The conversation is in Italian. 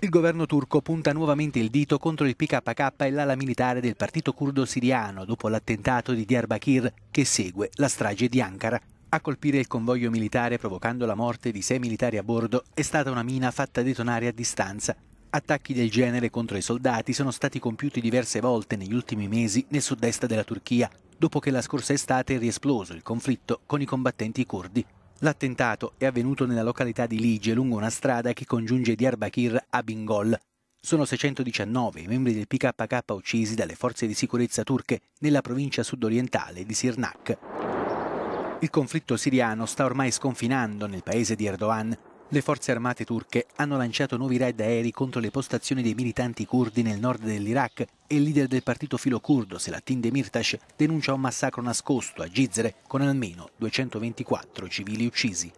Il governo turco punta nuovamente il dito contro il PKK e l'ala militare del partito curdo siriano dopo l'attentato di Diyarbakir che segue la strage di Ankara. A colpire il convoglio militare provocando la morte di sei militari a bordo è stata una mina fatta detonare a distanza. Attacchi del genere contro i soldati sono stati compiuti diverse volte negli ultimi mesi nel sud-est della Turchia, dopo che la scorsa estate è riesploso il conflitto con i combattenti curdi. L'attentato è avvenuto nella località di Lige, lungo una strada che congiunge Diyarbakir a Bingol. Sono 619 i membri del PKK uccisi dalle forze di sicurezza turche nella provincia sudorientale di Sirnak. Il conflitto siriano sta ormai sconfinando nel paese di Erdogan, le forze armate turche hanno lanciato nuovi raid aerei contro le postazioni dei militanti curdi nel nord dell'Iraq e il leader del partito filo curdo, Selatin Demirtas, denuncia un massacro nascosto a Gizere con almeno 224 civili uccisi.